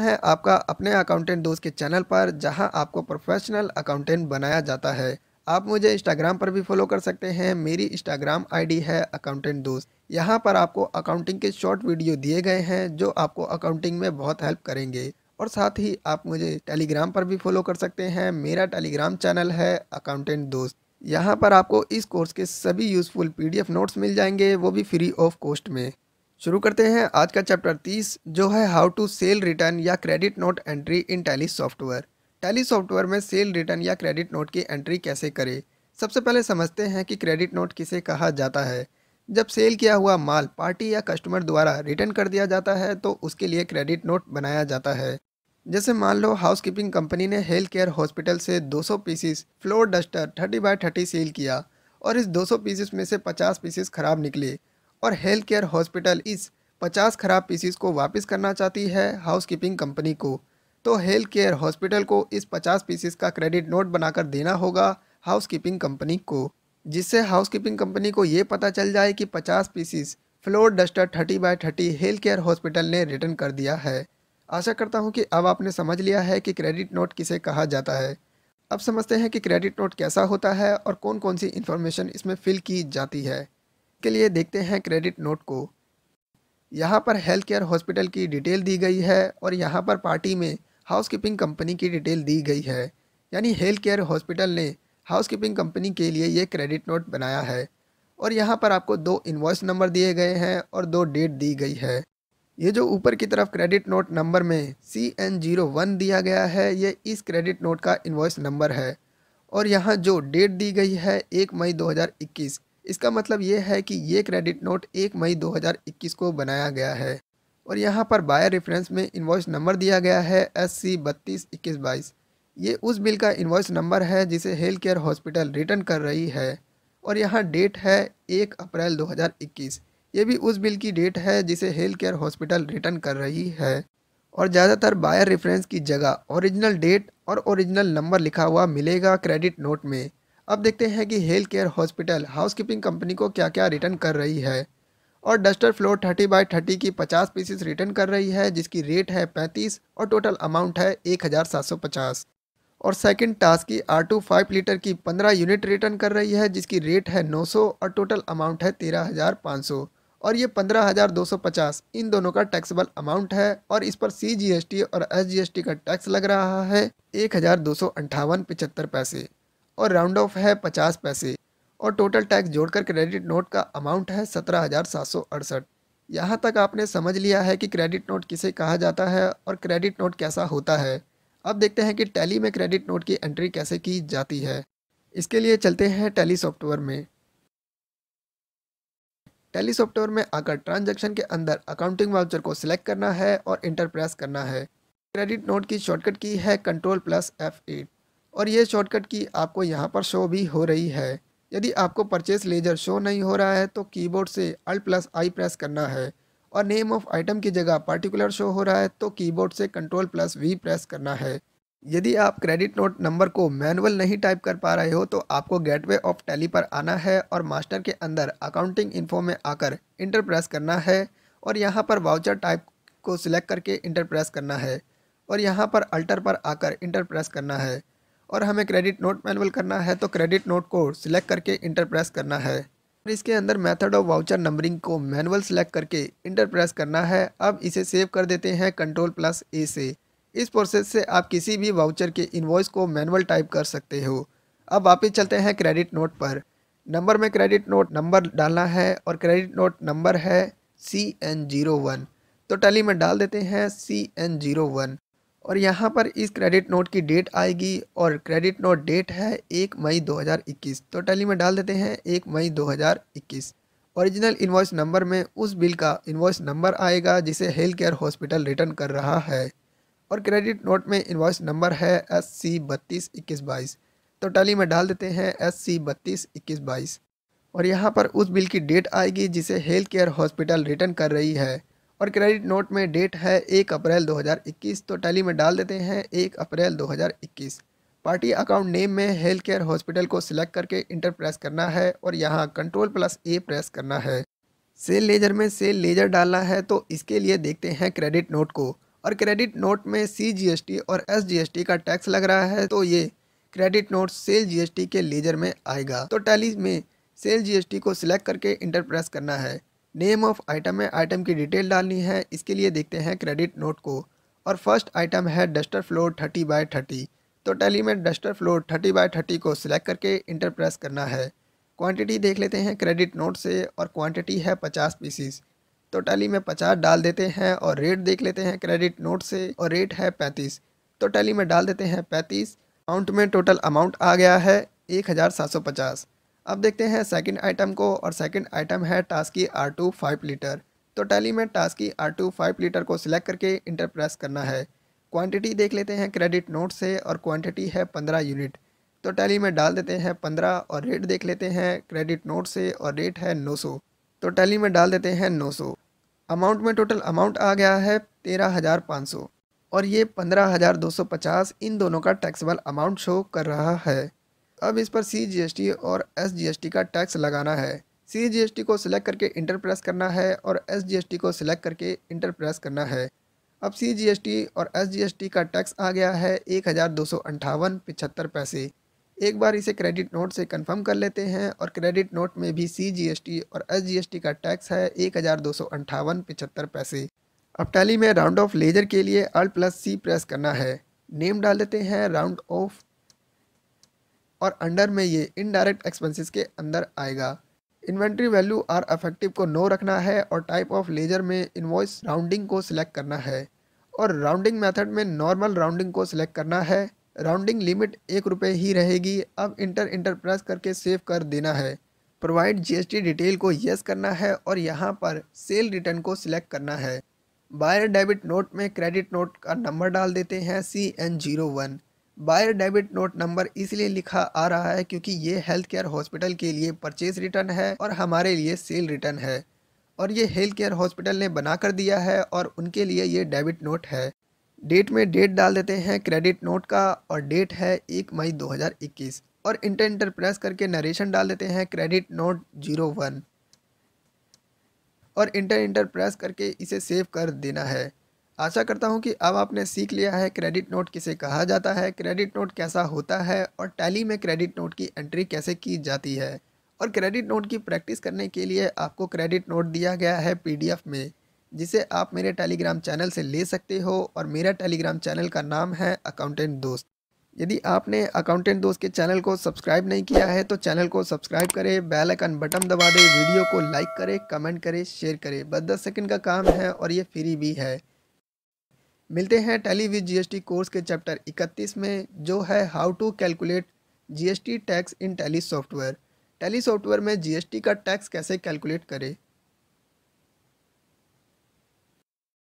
है आपका अपने अकाउंटेंट दोस्त के चैनल पर जहां आपको प्रोफेशनल अकाउंटेंट बनाया जाता है आप मुझे इंस्टाग्राम पर भी फॉलो कर सकते हैं मेरी इंस्टाग्राम आईडी है अकाउंटेंट दोस्त यहाँ पर आपको अकाउंटिंग के शॉर्ट वीडियो दिए गए हैं जो आपको अकाउंटिंग में बहुत हेल्प करेंगे और साथ ही आप मुझे टेलीग्राम पर भी फॉलो कर सकते हैं मेरा टेलीग्राम चैनल है अकाउंटेंट दोस्त यहाँ पर आपको इस कोर्स के सभी यूज़फुल पी नोट्स मिल जाएंगे वो भी फ्री ऑफ कॉस्ट में शुरू करते हैं आज का चैप्टर 30 जो है हाउ टू सेल रिटर्न या credit note entry in Tally software Tally software में सेल रिटर्न या क्रेडिट नोट की एंट्री कैसे करें सबसे पहले समझते हैं कि क्रेडिट नोट किसे कहा जाता है जब सेल किया हुआ माल पार्टी या कस्टमर द्वारा रिटर्न कर दिया जाता है तो उसके लिए क्रेडिट नोट बनाया जाता है जैसे मान लो हाउस कंपनी ने हेल्थ केयर हॉस्पिटल से 200 pieces floor duster 30 by 30 sale किया और इस 200 पीसीस में से 50 पीसीस खराब निकले और हेल्थ केयर हॉस्पिटल इस पचास खराब पीसीस को वापस करना चाहती है हाउसकीपिंग कंपनी को तो हेल्थ केयर हॉस्पिटल को इस पचास पीसीस का क्रेडिट नोट बनाकर देना होगा हाउसकीपिंग कंपनी को जिससे हाउसकीपिंग कंपनी को ये पता चल जाए कि पचास pieces floor duster thirty by thirty health care hospital ने रिटर्न कर दिया है आशा करता हूँ कि अब आपने समझ लिया है कि क्रेडिट नोट किसे कहा जाता है अब समझते हैं कि क्रेडिट नोट कैसा होता है और कौन कौन सी इन्फॉर्मेशन इसमें फिल की जाती है के लिए देखते हैं क्रेडिट नोट को यहाँ पर हेल्थ केयर हॉस्पिटल की डिटेल दी गई है और यहाँ पर पार्टी में हाउसकीपिंग कंपनी की डिटेल दी गई है यानी हेल्थ केयर हॉस्पिटल ने हाउसकीपिंग कंपनी के लिए ये क्रेडिट नोट बनाया है और यहाँ पर आपको दो इन्वॉइस नंबर दिए गए हैं और दो डेट दी गई है ये जो ऊपर की तरफ क्रेडिट नोट नंबर में सी एन जीरो वन दिया गया है ये इस क्रेडिट नोट का इन्वॉइस नंबर है और यहाँ जो डेट दी गई है एक मई इक्कीस इसका मतलब ये है कि ये क्रेडिट नोट एक मई 2021 को बनाया गया है और यहाँ पर बायर रेफरेंस में इन्वॉइस नंबर दिया गया है एस सी बत्तीस इक्कीस बाईस ये उस बिल का इन्वॉइस नंबर है जिसे हेल्थ केयर हॉस्पिटल रिटर्न कर रही है और यहाँ डेट है एक अप्रैल 2021 ये भी उस बिल की डेट है जिसे हेल्थ केयर हॉस्पिटल रिटर्न कर रही है और ज़्यादातर बायर रेफरेंस की जगह ओरिजिनल डेट और ओरिजिनल नंबर लिखा हुआ मिलेगा क्रेडिट नोट में अब देखते हैं कि health care hospital housekeeping company को क्या क्या रिटर्न कर रही है और duster floor thirty by thirty की पचास पीसीस रिटर्न कर रही है जिसकी रेट है पैंतीस और टोटल अमाउंट है एक हज़ार सात सौ पचास और second Taski R two five litre की पंद्रह यूनिट रिटर्न कर रही है जिसकी रेट है नौ सौ और टोटल अमाउंट है तेरह हज़ार पाँच सौ और ये पंद्रह हज़ार दो सौ पचास इन दोनों का टैक्सेबल अमाउंट है और इस पर सी जी एस टी और एस जी एस टी का टैक्स लग रहा है एक हज़ार दो सौ अंठावन पिचहत्तर पैसे और राउंड ऑफ है पचास पैसे और टोटल टैक्स जोड़कर क्रेडिट नोट का अमाउंट है सत्रह हज़ार सात सौ अड़सठ यहाँ तक आपने समझ लिया है कि क्रेडिट नोट किसे कहा जाता है और क्रेडिट नोट कैसा होता है अब देखते हैं कि टैली में क्रेडिट नोट की एंट्री कैसे की जाती है इसके लिए चलते हैं टैली सॉफ्टवेयर में टैली सॉफ्टवेयर में आकर ट्रांजैक्शन के अंदर अकाउंटिंग वाउचर को सिलेक्ट करना है और इंटरप्रेस करना है क्रेडिट नोट की शॉर्टकट की है कंट्रोल प्लस एफ एट और ये शॉर्टकट की आपको यहाँ पर शो भी हो रही है यदि आपको परचेस लेजर शो नहीं हो रहा है तो कीबोर्ड से अल्ट प्लस आई प्रेस करना है और नेम ऑफ आइटम की जगह पार्टिकुलर शो हो रहा है तो कीबोर्ड से कंट्रोल प्लस वी प्रेस करना है यदि आप क्रेडिट नोट नंबर को मैनुअल नहीं टाइप कर पा रहे हो तो आपको गेटवे ऑफ टैली पर आना है और मास्टर के अंदर अकाउंटिंग इन्फो में आकर इंटर प्रेस करना है और यहाँ पर वाउचर टाइप को सिलेक्ट करके इंटर प्रेस करना है और यहाँ पर अल्टर पर आकर इंटर प्रेस करना है और हमें क्रेडिट नोट मैनुअल करना है तो क्रेडिट नोट को सिलेक्ट करके इंटरप्रेस करना है और इसके अंदर मेथड ऑफ वाउचर नंबरिंग को मैनुअल सेलेक्ट करके इंटरप्रेस करना है अब इसे सेव कर देते हैं कंट्रोल प्लस ए से इस प्रोसेस से आप किसी भी वाउचर के इन्वॉइस को मैनुअल टाइप कर सकते हो अब वापस चलते हैं क्रेडिट नोट पर नंबर में क्रेडिट नोट नंबर डालना है और क्रेडिट नोट नंबर है सी एन जीरो वन तो टली में डाल देते हैं सी एन जीरो वन और यहाँ पर इस क्रेडिट नोट की डेट आएगी और क्रेडिट नोट डेट है एक मई 2021 तो टैली में डाल देते हैं एक मई 2021 ओरिजिनल इन्वॉइस नंबर में उस बिल का इन्वॉइस नंबर आएगा जिसे हेल्थ केयर हॉस्पिटल रिटर्न कर रहा है और क्रेडिट नोट में इन्वॉइस नंबर है एस सी बत्तीस इक्कीस बाईस तो टैली में डाल देते हैं एस सी बत्तीस इक्कीस बाईस और यहाँ पर उस बिल की डेट आएगी जिसे हेल्थ केयर हॉस्पिटल रिटर्न कर रही है और क्रेडिट नोट में डेट है एक अप्रैल 2021 तो टैली में डाल देते हैं एक अप्रैल 2021 पार्टी अकाउंट नेम में हेल्थ केयर हॉस्पिटल को सिलेक्ट करके इंटर प्रेस करना है और यहाँ कंट्रोल प्लस ए प्रेस करना है सेल लेजर में सेल लेजर डालना है तो इसके लिए देखते हैं क्रेडिट नोट को और क्रेडिट नोट में सी जी और एस का टैक्स लग रहा है तो ये क्रेडिट नोट सेल जी के लेजर में आएगा तो टैली में सेल जी को सिलेक्ट करके इंटर प्रेस करना है नेम ऑफ आइटम में आइटम की डिटेल डालनी है इसके लिए देखते हैं क्रेडिट नोट को और फर्स्ट आइटम है duster floor thirty by thirty तो टैली में duster floor thirty by thirty को सिलेक्ट करके इंटर प्रेस करना है क्वांटिटी देख लेते हैं क्रेडिट नोट से और क्वांटिटी है पचास पीसीस तो टैली में पचास डाल देते हैं और रेट देख लेते हैं क्रेडिट नोट से और रेट है पैंतीस तो टैली में डाल देते हैं पैंतीस अमाउंट में टोटल अमाउंट आ गया है एक हज़ार सात सौ पचास अब देखते हैं सेकंड आइटम को और सेकंड आइटम है Taski R two five litre तो टैली में Taski R two five litre को सिलेक्ट करके इंटर प्रेस करना है क्वांटिटी देख लेते हैं क्रेडिट नोट से और क्वांटिटी है पंद्रह यूनिट तो टैली में डाल देते हैं पंद्रह और रेट देख लेते हैं क्रेडिट नोट से और रेट है नौ सौ तो टैली में डाल देते हैं नौ सौ अमाउंट में टोटल अमाउंट आ गया है तेरह हज़ार पाँच सौ और ये पंद्रह हज़ार दो सौ पचास इन दोनों का टैक्सीबल अमाउंट शो कर रहा है अब इस पर सी और एस का टैक्स लगाना है सी को सिलेक्ट करके इंटर प्रेस करना है और एस को सिलेक्ट करके इंटर प्रेस करना है अब सी और एस का टैक्स आ गया है एक हज़ार दो सौ अंठावन पिछहत्तर पैसे एक बार इसे क्रेडिट नोट से कंफर्म कर लेते हैं और क्रेडिट नोट में भी सी और एस का टैक्स है एक हज़ार दो सौ अंठावन पिछहत्तर पैसे अब टैली में राउंड ऑफ लेजर के लिए अल्ट प्लस सी प्रेस करना है नेम डाल देते हैं राउंड ऑफ और अंडर में ये इनडायरेक्ट एक्सपेंसेस के अंदर आएगा इन्वेंट्री वैल्यू आर अफेक्टिव को नो रखना है और टाइप ऑफ लेजर में इन्वॉइस राउंडिंग को सिलेक्ट करना है और राउंडिंग मेथड में नॉर्मल राउंडिंग को सिलेक्ट करना है राउंडिंग लिमिट एक रुपये ही रहेगी अब इंटर इंटर प्रेस करके सेव कर देना है प्रोवाइड जीएसटी डिटेल को यस करना है और यहाँ पर सेल रिटर्न को सिलेक्ट करना है बायर डेबिट नोट में क्रेडिट नोट का नंबर डाल देते हैं C N zero one buyer debit note number इसलिए लिखा आ रहा है क्योंकि ये हेल्थ केयर हॉस्पिटल के लिए परचेज रिटर्न है और हमारे लिए सेल रिटर्न है और ये हेल्थ केयर हॉस्पिटल ने बना कर दिया है और उनके लिए ये डेबिट नोट है डेट में डेट डाल देते हैं क्रेडिट नोट का और डेट है एक मई 2021 और इंटर इंटर प्रेस करके नरेशन डाल देते हैं क्रेडिट नोट जीरो वन और इंटर इंटर प्रेस करके इसे सेव कर देना है आशा करता हूं कि अब आपने सीख लिया है क्रेडिट नोट किसे कहा जाता है क्रेडिट नोट कैसा होता है और टैली में क्रेडिट नोट की एंट्री कैसे की जाती है और क्रेडिट नोट की प्रैक्टिस करने के लिए आपको क्रेडिट नोट दिया गया है पीडीएफ में जिसे आप मेरे टेलीग्राम चैनल से ले सकते हो और मेरा टेलीग्राम चैनल का नाम है अकाउंटेंट दोस्त यदि आपने अकाउंटेंट दोस्त के चैनल को सब्सक्राइब नहीं किया है तो चैनल को सब्सक्राइब करें बेल आइकन बटन दबा दें वीडियो को लाइक करें कमेंट करें शेयर करें बस दस सेकंड का काम है और ये फ्री भी है मिलते हैं टैली विद जीएसटी कोर्स के चैप्टर 31 में जो है how to calculate GST tax in Tally software Tally software में जीएसटी का टैक्स कैसे कैलकुलेट करें